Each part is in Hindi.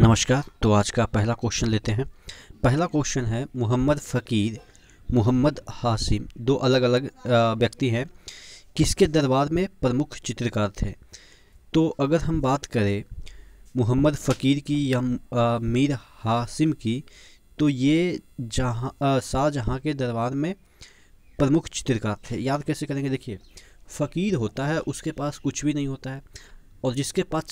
नमस्कार तो आज का पहला क्वेश्चन लेते हैं पहला क्वेश्चन है मोहम्मद फ़कीर मोहम्मद हासिम दो अलग अलग व्यक्ति हैं किसके दरबार में प्रमुख चित्रकार थे तो अगर हम बात करें मोहम्मद फ़कीर की या मीर हासिम की तो ये जहाँ शाहजहाँ के दरबार में प्रमुख चित्रकार थे याद कैसे करेंगे देखिए फ़कीर होता है उसके पास कुछ भी नहीं होता है और जिसके पास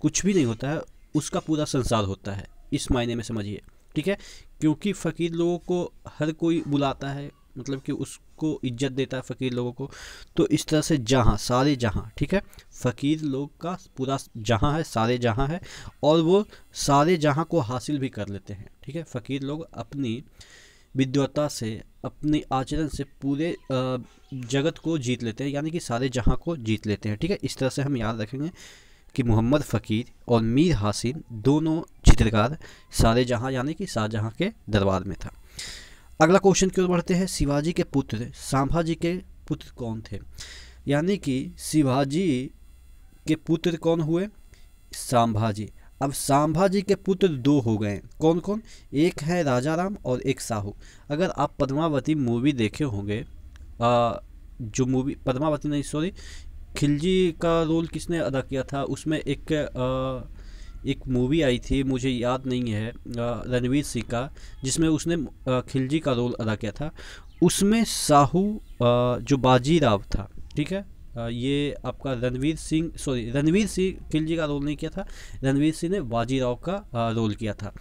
कुछ भी नहीं होता है उसका पूरा संसार होता है इस मायने में समझिए ठीक है क्योंकि फ़कीर लोगों को हर कोई बुलाता है मतलब कि उसको इज्जत देता है फ़कीर लोगों को तो इस तरह से जहाँ सारे जहाँ ठीक है फ़कीर लोग का पूरा जहाँ है सारे जहाँ है और वो सारे जहाँ को हासिल भी कर लेते हैं ठीक है फ़कीर लोग अपनी विद्वता से अपने आचरण से पूरे जगत को जीत लेते हैं यानी कि सारे जहाँ को जीत लेते हैं ठीक है इस तरह से हम याद रखेंगे कि मोहम्मद फ़कीर और मीर हासिम दोनों चित्रकार सारे जहाँ यानी कि शाहजहाँ के दरबार में था अगला क्वेश्चन की ओर बढ़ते हैं शिवाजी के पुत्र सांभाजी के पुत्र कौन थे यानी कि शिवाजी के पुत्र कौन हुए सांभाजी अब सांभाजी के पुत्र दो हो गए कौन कौन एक है राजा राम और एक साहू अगर आप पद्मावती मूवी देखे होंगे जो मूवी पद्मावती नहीं सॉरी खिलजी का रोल किसने अदा किया था उसमें एक आ, एक मूवी आई थी मुझे याद नहीं है रणवीर सिंह का जिसमें उसने खिलजी का रोल अदा किया था उसमें साहू जो बाजी राव था ठीक है ये आपका रणवीर सिंह सॉरी रणवीर सिंह खिलजी का रोल नहीं किया था रणवीर सिंह ने बाजीराव का रोल किया था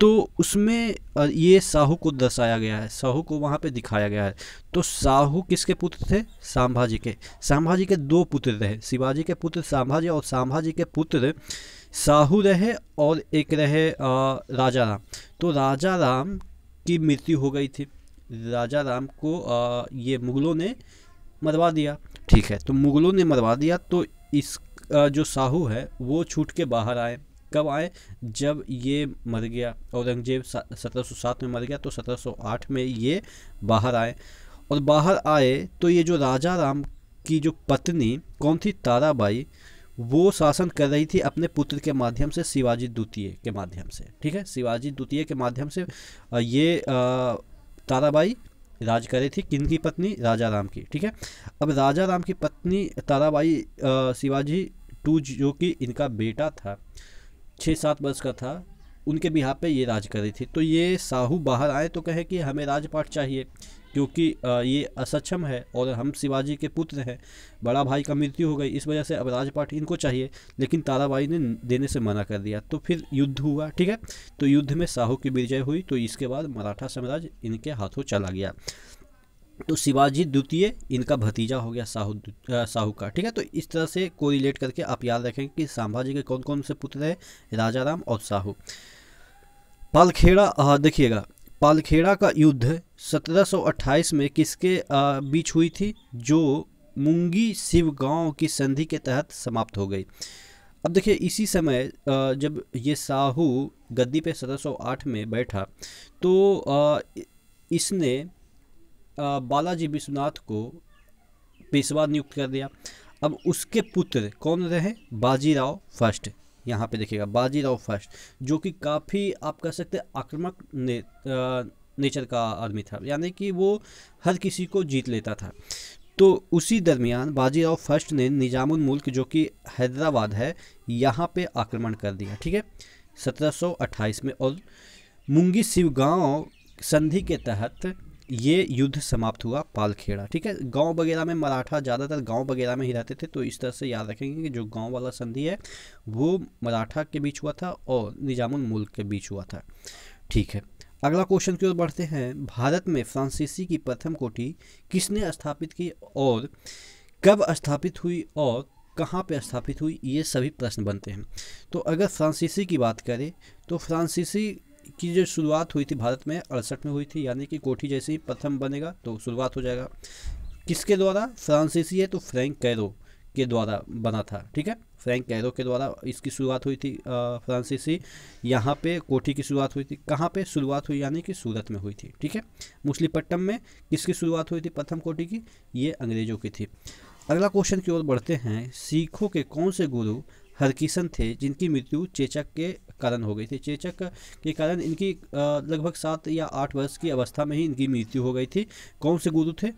तो उसमें ये साहू को दर्शाया गया है साहू को वहाँ पे दिखाया गया है तो साहू किसके पुत्र थे सांभाजी के सांभाजी के दो पुत्र रहे शिवाजी के पुत्र सांभाजी और सांभाजी के पुत्र साहू रहे और एक रहे राजा राम तो राजा राम की मृत्यु हो गई थी राजा राम को ये मुग़लों ने मरवा दिया ठीक है तो मुग़लों ने मरवा दिया तो इस जो साहू है वो छूट के बाहर आए कब आए जब ये मर गया औरंगजेब सत्रह सात में मर गया तो सत्रह आठ में ये बाहर आए और बाहर आए तो ये जो राजा राम की जो पत्नी कौन थी ताराबाई वो शासन कर रही थी अपने पुत्र के माध्यम से शिवाजी द्वितीय के माध्यम से ठीक है शिवाजी द्वितीय के माध्यम से ये ताराबाई राज कर रही थी किन की पत्नी राजा राम की ठीक है अब राजा राम की पत्नी ताराबाई शिवाजी टू जो कि इनका बेटा था छः सात वर्ष का था उनके भी यहाँ पे ये राज कर रही थी तो ये साहू बाहर आए तो कहे कि हमें राजपाट चाहिए क्योंकि ये असक्षम है और हम शिवाजी के पुत्र हैं बड़ा भाई का मृत्यु हो गई इस वजह से अब राजपाट इनको चाहिए लेकिन ताराबाई ने देने से मना कर दिया तो फिर युद्ध हुआ ठीक है तो युद्ध में साहू की विजय हुई तो इसके बाद मराठा साम्राज्य इनके हाथों चला गया तो शिवाजी द्वितीय इनका भतीजा हो गया साहू साहू का ठीक है तो इस तरह से को रिलेट करके आप याद रखें कि संभाजी के कौन कौन से पुत्र है राजा राम और साहू पालखेड़ा देखिएगा पालखेड़ा का युद्ध 1728 में किसके बीच हुई थी जो मुंगी शिव गांव की संधि के तहत समाप्त हो गई अब देखिए इसी समय जब ये साहू गद्दी पे 1708 में बैठा तो इसने बालाजी विश्वनाथ को पेशवा नियुक्त कर दिया अब उसके पुत्र कौन रहे बाजीराव फर्स्ट यहाँ पे देखिएगा बाजीराव फर्स्ट जो कि काफ़ी आप कह सकते आक्रामक ने आ, नेचर का आदमी था यानी कि वो हर किसी को जीत लेता था तो उसी दरमियान बाजीराव फर्स्ट ने निजामुल मुल्क जो कि हैदराबाद है यहाँ पे आक्रमण कर दिया ठीक है 1728 में और मुंगी शिवगांव संधि के तहत ये युद्ध समाप्त हुआ पालखेड़ा ठीक है गांव वगैरह में मराठा ज़्यादातर गांव वगैरह में ही रहते थे तो इस तरह से याद रखेंगे कि जो गांव वाला संधि है वो मराठा के बीच हुआ था और निजामुल मुल्क के बीच हुआ था ठीक है अगला क्वेश्चन की ओर बढ़ते हैं भारत में फ्रांसीसी की प्रथम कोठी किसने स्थापित की और कब स्थापित हुई और कहाँ पर स्थापित हुई ये सभी प्रश्न बनते हैं तो अगर फ्रांसीसी की बात करें तो फ्रांसीसी की जो शुरुआत हुई थी भारत में अड़सठ में हुई थी यानी कि कोठी जैसे ही प्रथम बनेगा तो शुरुआत हो जाएगा किसके द्वारा फ्रांसीसी है तो फ्रैंक कैरो के द्वारा बना था ठीक है फ्रैंक कैरो के द्वारा इसकी शुरुआत हुई थी फ्रांसीसी यहाँ पे कोठी की शुरुआत हुई थी कहाँ पे शुरुआत हुई यानी कि सूरत में हुई थी ठीक है मुस्लिपट्टम में किसकी शुरुआत हुई थी प्रथम कोठी की ये अंग्रेजों की थी अगला क्वेश्चन की ओर बढ़ते हैं सिखों के कौन से गुरु हरकिशन थे जिनकी मृत्यु चेचक के कारण हो गई थी चेचक के कारण इनकी लगभग सात या आठ वर्ष की अवस्था में ही इनकी मृत्यु हो गई थी कौन से गुरु थे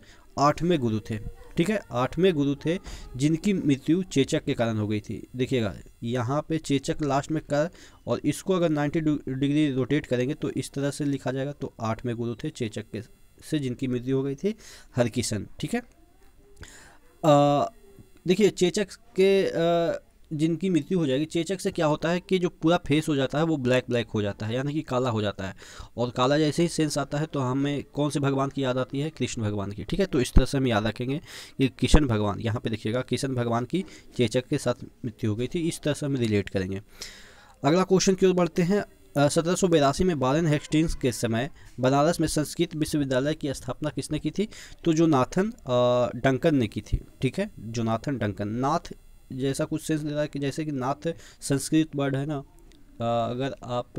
आठवें गुरु थे ठीक है आठवें गुरु थे जिनकी मृत्यु चेचक के कारण हो गई थी देखिएगा यहाँ पे चेचक लास्ट में कर और इसको अगर 90 डिग्री रोटेट करेंगे तो इस तरह से लिखा जाएगा तो आठवें गुरु थे चेचक के से जिनकी मृत्यु हो गई थी हरकिशन ठीक है देखिए चेचक के आ, जिनकी मृत्यु हो जाएगी चेचक से क्या होता है कि जो पूरा फेस हो जाता है वो ब्लैक ब्लैक हो जाता है यानी कि काला हो जाता है और काला जैसे ही सेंस आता है तो हमें कौन से भगवान की याद आती है कृष्ण भगवान की ठीक है तो इस तरह से हम याद रखेंगे कि किशन भगवान यहाँ पर देखिएगा किशन भगवान की चेचक के साथ मृत्यु हो गई थी इस तरह से हम रिलेट करेंगे अगला क्वेश्चन की ओर बढ़ते हैं सत्रह सौ बेरासी में बालन हेस्टिंग्स के समय बनारस में संस्कृत विश्वविद्यालय की स्थापना किसने की थी तो जोनाथन डंकन ने की थी ठीक है जोनाथन डंकन नाथ जैसा कुछ सेंस रहा है कि जैसे कि नाथ संस्कृत वर्ड है ना अगर आप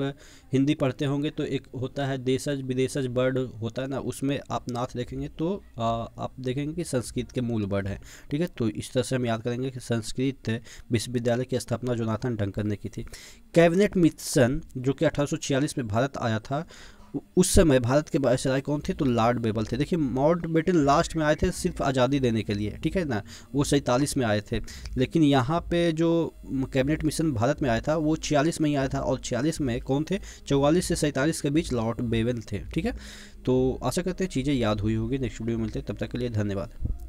हिंदी पढ़ते होंगे तो एक होता है देशज विदेशज वर्ड होता है ना उसमें आप नाथ देखेंगे तो आप देखेंगे कि संस्कृत के मूल वर्ड हैं ठीक है तो इस तरह से हम याद करेंगे कि संस्कृत विश्वविद्यालय की स्थापना जोनाथन डंकर ने की थी कैबिनेट मिशन जो कि 1846 में भारत आया था उस समय भारत के वायसराय कौन थे तो लॉर्ड बेबल थे देखिए माउंट बेटन लास्ट में आए थे सिर्फ आज़ादी देने के लिए ठीक है ना वो सैंतालीस में आए थे लेकिन यहाँ पे जो कैबिनेट मिशन भारत में आया था वो छियालीस में ही आया था और छियालीस में कौन थे चौवालीस से सैंतालीस के बीच लॉर्ड बेबल थे ठीक है तो आशा करते हैं चीज़ें याद हुई होगी नेक्स्ट वीडियो मिलते तब तक के लिए धन्यवाद